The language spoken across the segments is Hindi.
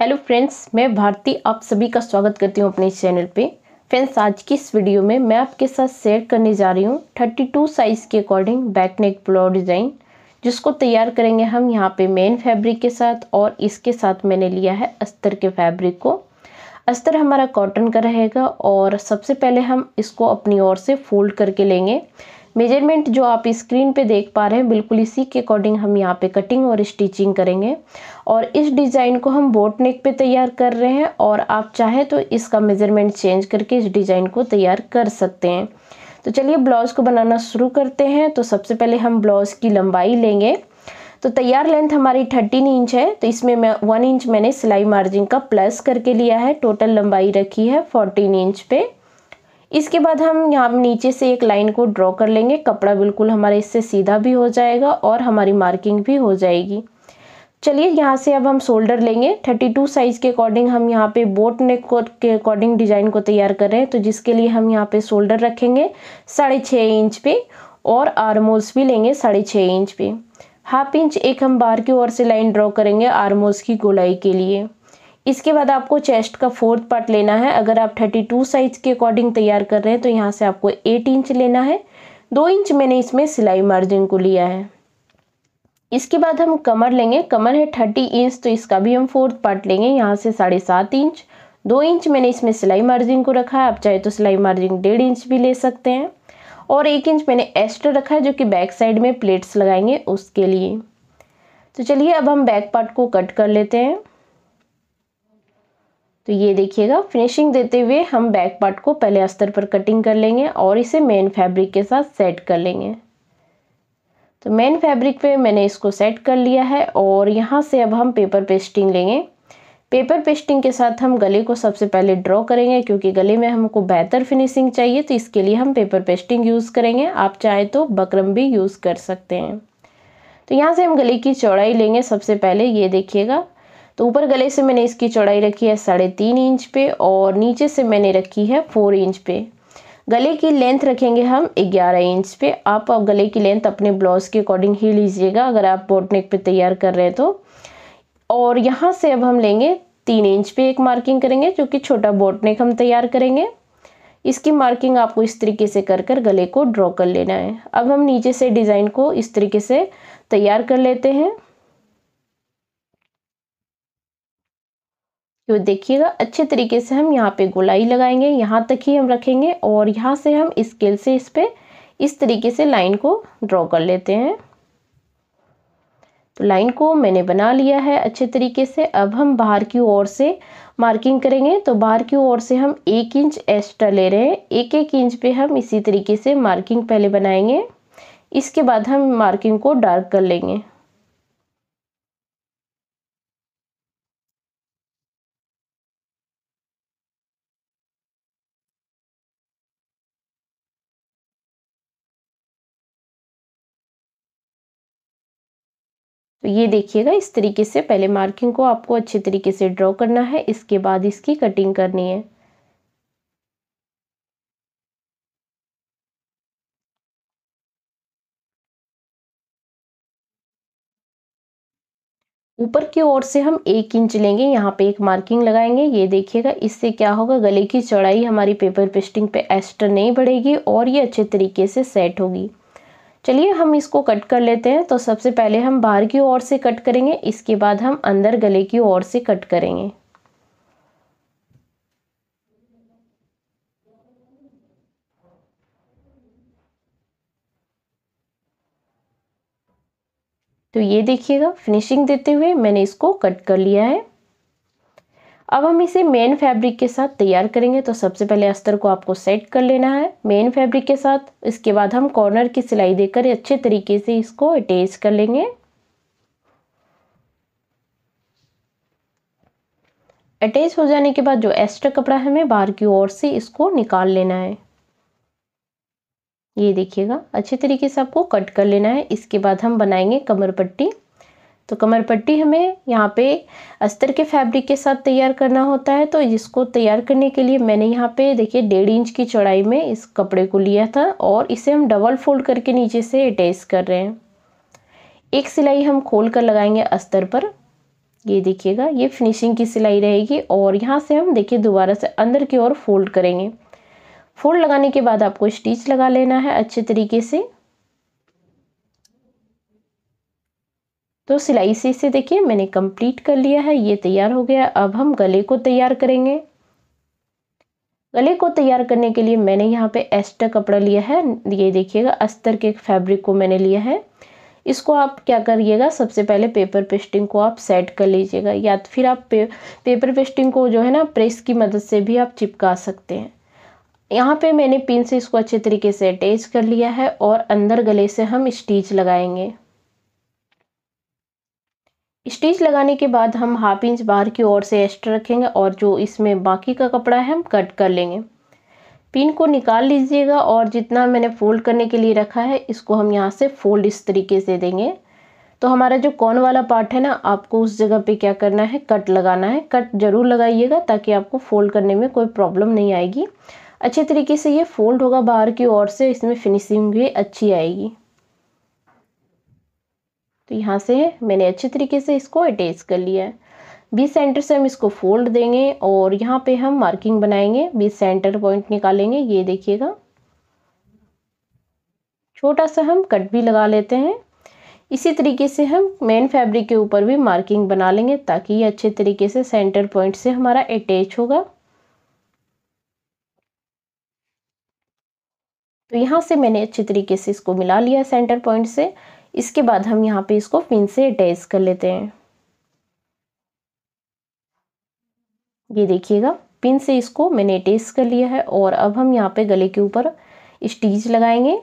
हेलो फ्रेंड्स मैं भारती आप सभी का स्वागत करती हूँ अपने चैनल पे फ्रेंड्स आज की इस वीडियो में मैं आपके साथ शेयर करने जा रही हूँ 32 साइज़ के according back neck blouse design जिसको तैयार करेंगे हम यहाँ पे मेन फैब्रिक के साथ और इसके साथ मैंने लिया है अस्तर के फैब्रिक को अस्तर हमारा कॉटन का रहेगा और सबसे पहले हम इसको अपनी ओर से फोल्ड करके लेंगे मेजरमेंट जो आप स्क्रीन पे देख पा रहे हैं बिल्कुल इसी के अकॉर्डिंग हम यहाँ पे कटिंग और स्टिचिंग करेंगे और इस डिज़ाइन को हम बोट नेक पे तैयार कर रहे हैं और आप चाहे तो इसका मेजरमेंट चेंज करके इस डिज़ाइन को तैयार कर सकते हैं तो चलिए ब्लाउज़ को बनाना शुरू करते हैं तो सबसे पहले हम ब्लाउज़ की लंबाई लेंगे तो तैयार लेंथ हमारी थर्टीन इंच है तो इसमें मैं वन इंच मैंने सिलाई मार्जिन का प्लस करके लिया है टोटल लंबाई रखी है फोर्टीन इंच पे इसके बाद हम यहाँ नीचे से एक लाइन को ड्रॉ कर लेंगे कपड़ा बिल्कुल हमारे इससे सीधा भी हो जाएगा और हमारी मार्किंग भी हो जाएगी चलिए यहाँ से अब हम शोल्डर लेंगे 32 साइज़ के अकॉर्डिंग हम यहाँ पे बोट नेक के अकॉर्डिंग डिज़ाइन को तैयार कर रहे हैं तो जिसके लिए हम यहाँ पे शोल्डर रखेंगे साढ़े छः इंच पे और आर्मोल्स भी लेंगे साढ़े छः इंच पे हाफ इंच एक हम बाहर की ओर से लाइन ड्रॉ करेंगे आर्मोल्स की गोलाई के लिए इसके बाद आपको चेस्ट का फोर्थ पार्ट लेना है अगर आप थर्टी टू साइज के अकॉर्डिंग तैयार कर रहे हैं तो यहाँ से आपको एट इंच लेना है दो इंच मैंने इसमें सिलाई मार्जिन को लिया है इसके बाद हम कमर लेंगे कमर है थर्टी इंच तो इसका भी हम फोर्थ पार्ट लेंगे यहाँ से साढ़े सात इंच दो इंच मैंने इसमें सिलाई मार्जिन को रखा है आप चाहे तो सिलाई मार्जिन डेढ़ इंच भी ले सकते हैं और एक इंच मैंने एक्स्ट्रा रखा है जो कि बैक साइड में प्लेट्स लगाएंगे उसके लिए तो चलिए अब हम बैक पार्ट को कट कर लेते हैं तो ये देखिएगा फिनिशिंग देते हुए हम बैक पार्ट को पहले अस्तर पर कटिंग कर लेंगे और इसे मेन फैब्रिक के साथ सेट कर लेंगे तो मेन फैब्रिक पे मैंने इसको सेट कर लिया है और यहाँ से अब हम पेपर पेस्टिंग लेंगे पेपर पेस्टिंग के साथ हम गले को सबसे पहले ड्रॉ करेंगे क्योंकि गले में हमको बेहतर फिनिशिंग चाहिए तो इसके लिए हम पेपर पेस्टिंग यूज़ करेंगे आप चाहें तो बकरम भी यूज़ कर सकते हैं तो यहाँ से हम गले की चौड़ाई लेंगे सबसे पहले ये देखिएगा तो ऊपर गले से मैंने इसकी चौड़ाई रखी है साढ़े तीन इंच पे और नीचे से मैंने रखी है फोर इंच पे गले की लेंथ रखेंगे हम ग्यारह इंच पे आप गले की लेंथ अपने ब्लाउज़ के अकॉर्डिंग ही लीजिएगा अगर आप बोटनेक पे तैयार कर रहे हैं तो और यहाँ से अब हम लेंगे तीन इंच पे एक मार्किंग करेंगे जो कि छोटा बोटनेक हम तैयार करेंगे इसकी मार्किंग आपको इस तरीके से कर कर गले को ड्रॉ कर लेना है अब हम नीचे से डिज़ाइन को इस तरीके से तैयार कर लेते हैं तो देखिएगा अच्छे तरीके से हम यहाँ पे गोलाई लगाएंगे यहाँ तक ही हम रखेंगे और यहाँ से हम स्केल से इस पर इस तरीके से लाइन को ड्रॉ कर लेते हैं तो लाइन को मैंने बना लिया है अच्छे तरीके से अब हम बाहर की ओर से मार्किंग करेंगे तो बाहर की ओर से हम एक इंच एक्स्ट्रा ले रहे हैं एक एक इंच पे हम इसी तरीके से मार्किंग पहले बनाएंगे इसके बाद हम मार्किंग को डार्क कर लेंगे तो ये देखिएगा इस तरीके से पहले मार्किंग को आपको अच्छे तरीके से ड्रॉ करना है इसके बाद इसकी कटिंग करनी है ऊपर की ओर से हम एक इंच लेंगे यहाँ पे एक मार्किंग लगाएंगे ये देखिएगा इससे क्या होगा गले की चौड़ाई हमारी पेपर पेस्टिंग पे एक्स्ट्रा नहीं बढ़ेगी और ये अच्छे तरीके से सेट होगी चलिए हम इसको कट कर लेते हैं तो सबसे पहले हम बाहर की ओर से कट करेंगे इसके बाद हम अंदर गले की ओर से कट करेंगे तो ये देखिएगा फिनिशिंग देते हुए मैंने इसको कट कर लिया है अब हम इसे मेन फैब्रिक के साथ तैयार करेंगे तो सबसे पहले अस्तर को आपको सेट कर लेना है मेन फैब्रिक के साथ इसके बाद हम कॉर्नर की सिलाई देकर अच्छे तरीके से इसको अटैच कर लेंगे अटैच हो जाने के बाद जो एक्स्ट्रा कपड़ा है हमें बाहर की ओर से इसको निकाल लेना है ये देखिएगा अच्छे तरीके से आपको कट कर लेना है इसके बाद हम बनाएंगे कमर पट्टी तो कमर पट्टी हमें यहाँ पे अस्तर के फैब्रिक के साथ तैयार करना होता है तो इसको तैयार करने के लिए मैंने यहाँ पे देखिए डेढ़ इंच की चौड़ाई में इस कपड़े को लिया था और इसे हम डबल फोल्ड करके नीचे से अटैच कर रहे हैं एक सिलाई हम खोल कर लगाएंगे अस्तर पर ये देखिएगा ये फिनिशिंग की सिलाई रहेगी और यहाँ से हम देखिए दोबारा से अंदर की ओर फोल्ड करेंगे फोल्ड लगाने के बाद आपको स्टिच लगा लेना है अच्छे तरीके से तो सिलाई से इसे देखिए मैंने कंप्लीट कर लिया है ये तैयार हो गया अब हम गले को तैयार करेंगे गले को तैयार करने के लिए मैंने यहाँ पे एस्टर कपड़ा लिया है ये देखिएगा अस्तर के फैब्रिक को मैंने लिया है इसको आप क्या करिएगा सबसे पहले पेपर पेस्टिंग को आप सेट कर लीजिएगा या तो फिर आप पे, पेपर पेस्टिंग को जो है ना प्रेस की मदद से भी आप चिपका सकते हैं यहाँ पे मैंने पिन से इसको अच्छे तरीके से अटैच कर लिया है और अंदर गले से हम स्टीच लगाएंगे स्टिच लगाने के बाद हम हाफ इंच बाहर की ओर से एक्स्ट्रा रखेंगे और जो इसमें बाकी का कपड़ा है हम कट कर लेंगे पिन को निकाल लीजिएगा और जितना मैंने फोल्ड करने के लिए रखा है इसको हम यहाँ से फोल्ड इस तरीके से देंगे तो हमारा जो कौन वाला पार्ट है ना आपको उस जगह पे क्या करना है कट लगाना है कट ज़रूर लगाइएगा ताकि आपको फोल्ड करने में कोई प्रॉब्लम नहीं आएगी अच्छे तरीके से ये फोल्ड होगा बाहर की ओर से इसमें फिनिशिंग भी अच्छी आएगी तो यहाँ से मैंने अच्छे तरीके से इसको अटैच कर लिया है बीस सेंटर से हम इसको फोल्ड देंगे और यहाँ पे हम मार्किंग बनाएंगे बीस सेंटर पॉइंट निकालेंगे ये देखिएगा छोटा सा हम कट भी लगा लेते हैं इसी तरीके से हम मेन फैब्रिक के ऊपर भी मार्किंग बना लेंगे ताकि ये अच्छे तरीके से सेंटर पॉइंट से हमारा अटैच होगा तो यहाँ से मैंने अच्छे तरीके से इसको मिला लिया सेंटर पॉइंट से इसके बाद हम यहाँ पे इसको पिन से अटैच कर लेते हैं ये देखिएगा पिन से इसको मैंने अटैच कर लिया है और अब हम यहाँ पे गले के ऊपर स्टीच लगाएंगे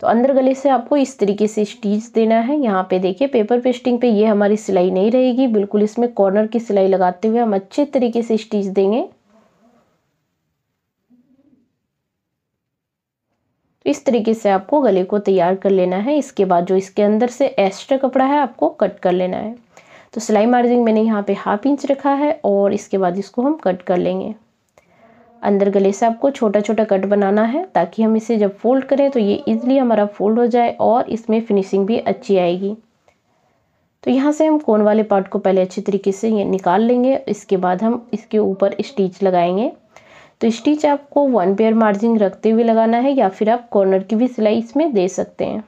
तो अंदर गले से आपको इस तरीके से स्टीच देना है यहाँ पे देखिए पेपर पेस्टिंग पे ये हमारी सिलाई नहीं रहेगी बिल्कुल इसमें कॉर्नर की सिलाई लगाते हुए हम अच्छे तरीके से स्टीच देंगे इस तरीके से आपको गले को तैयार कर लेना है इसके बाद जो इसके अंदर से एक्स्ट्रा कपड़ा है आपको कट कर लेना है तो सिलाई मार्जिन मैंने यहाँ पे हाफ इंच रखा है और इसके बाद इसको हम कट कर लेंगे अंदर गले से आपको छोटा छोटा कट बनाना है ताकि हम इसे जब फोल्ड करें तो ये इजिली हमारा फोल्ड हो जाए और इसमें फिनिशिंग भी अच्छी आएगी तो यहाँ से हम कोन वाले पार्ट को पहले अच्छे तरीके से ये निकाल लेंगे इसके बाद हम इसके ऊपर स्टिच लगाएंगे तो स्टिच आपको वन पेयर मार्जिन रखते हुए लगाना है या फिर आप कॉर्नर की भी सिलाई इसमें दे सकते हैं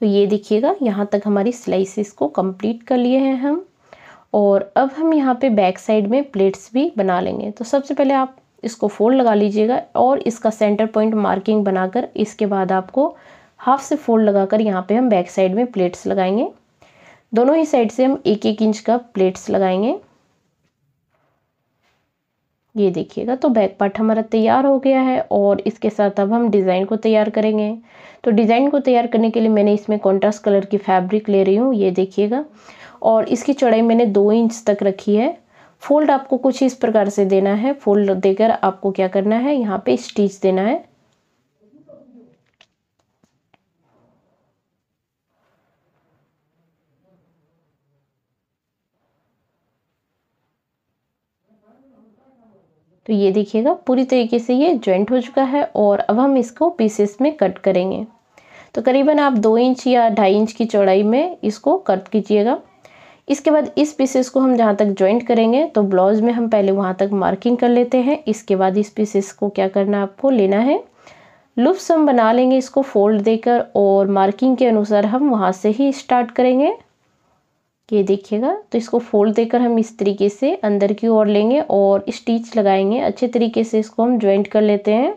तो ये देखिएगा यहाँ तक हमारी स्लाइसिस को कंप्लीट कर लिए हैं हम और अब हम यहाँ पे बैक साइड में प्लेट्स भी बना लेंगे तो सबसे पहले आप इसको फोल्ड लगा लीजिएगा और इसका सेंटर पॉइंट मार्किंग बनाकर इसके बाद आपको हाफ से फोल्ड लगाकर यहाँ पर हम बैक साइड में प्लेट्स लगाएंगे दोनों ही साइड से हम एक एक इंच का प्लेट्स लगाएंगे ये देखिएगा तो बैक पार्ट हमारा तैयार हो गया है और इसके साथ अब हम डिज़ाइन को तैयार करेंगे तो डिज़ाइन को तैयार करने के लिए मैंने इसमें कॉन्ट्रास्ट कलर की फैब्रिक ले रही हूँ ये देखिएगा और इसकी चौड़ाई मैंने दो इंच तक रखी है फोल्ड आपको कुछ इस प्रकार से देना है फोल्ड देकर आपको क्या करना है यहाँ पे स्टिच देना है तो ये देखिएगा पूरी तरीके से ये ज्वाइंट हो चुका है और अब हम इसको पीसेस में कट करेंगे तो करीबन आप दो इंच या ढाई इंच की चौड़ाई में इसको कट कीजिएगा इसके बाद इस पीसेस को हम जहाँ तक ज्वाइंट करेंगे तो ब्लाउज़ में हम पहले वहाँ तक मार्किंग कर लेते हैं इसके बाद इस पीसेस को क्या करना आपको लेना है लुप्स हम बना लेंगे इसको फोल्ड देकर और मार्किंग के अनुसार हम वहाँ से ही स्टार्ट करेंगे ये देखिएगा तो इसको फोल्ड देकर हम इस तरीके से अंदर की ओर लेंगे और स्टिच लगाएंगे अच्छे तरीके से इसको हम ज्वाइंट कर लेते हैं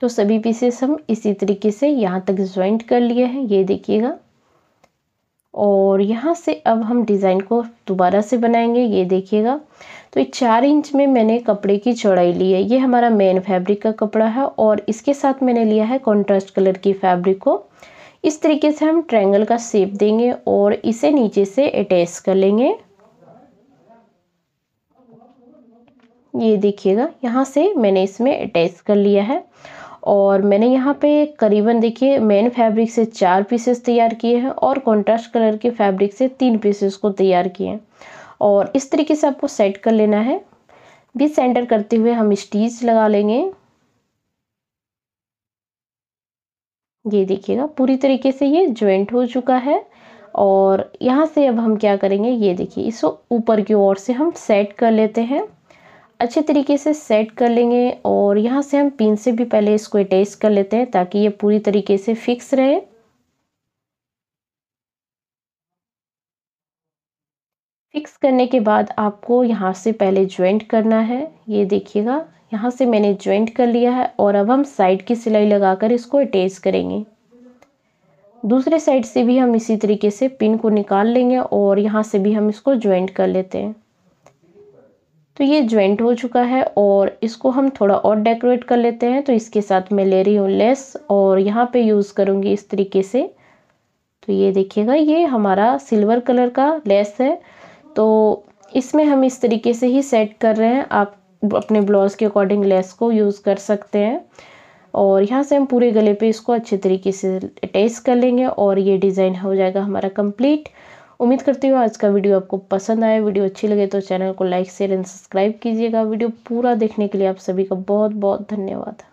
तो सभी पीसेस हम इसी तरीके से यहाँ तक ज्वाइंट कर लिए हैं ये देखिएगा और यहाँ से अब हम डिज़ाइन को दोबारा से बनाएंगे ये देखिएगा तो ये चार इंच में मैंने कपड़े की चौड़ाई ली है ये हमारा मेन फैब्रिक का कपड़ा है और इसके साथ मैंने लिया है कॉन्ट्रास्ट कलर की फैब्रिक को इस तरीके से हम ट्रायंगल का शेप देंगे और इसे नीचे से अटैच कर लेंगे ये देखिएगा यहाँ से मैंने इसमें अटैच कर लिया है और मैंने यहाँ पे करीबन देखिए मेन फैब्रिक से चार पीसेस तैयार किए हैं और कॉन्ट्रास्ट कलर के फैब्रिक से तीन पीसेस को तैयार किए हैं और इस तरीके से आपको सेट कर लेना है बीच सेंटर करते हुए हम स्टीच लगा लेंगे ये देखिएगा पूरी तरीके से ये ज्वाइंट हो चुका है और यहाँ से अब हम क्या करेंगे ये देखिए इसको ऊपर की ओर से हम सेट कर लेते हैं अच्छे तरीके से सेट कर लेंगे और यहाँ से हम पिन से भी पहले इसको अटैच कर लेते हैं ताकि ये पूरी तरीके से फिक्स रहे फिक्स करने के बाद आपको यहाँ से पहले ज्वाइंट करना है ये देखिएगा यहाँ से मैंने ज्वाइंट कर लिया है और अब हम साइड की सिलाई लगाकर इसको अटैच करेंगे दूसरे साइड से भी हम इसी तरीके से पिन को निकाल लेंगे और यहाँ से भी हम इसको ज्वाइंट कर लेते हैं तो ये ज्वाइंट हो चुका है और इसको हम थोड़ा और डेकोरेट कर लेते हैं तो इसके साथ मैं ले रही हूँ लेस और यहाँ पे यूज़ करूँगी इस तरीके से तो ये देखिएगा ये हमारा सिल्वर कलर का लेस है तो इसमें हम इस तरीके से ही सेट कर रहे हैं आप अपने ब्लाउज़ के अकॉर्डिंग लेस को यूज़ कर सकते हैं और यहाँ से हम पूरे गले पे इसको अच्छे तरीके से अटैच कर लेंगे और ये डिज़ाइन हो जाएगा हमारा कंप्लीट उम्मीद करती हूँ आज का वीडियो आपको पसंद आया वीडियो अच्छी लगे तो चैनल को लाइक शेयर एंड सब्सक्राइब कीजिएगा वीडियो पूरा देखने के लिए आप सभी का बहुत बहुत धन्यवाद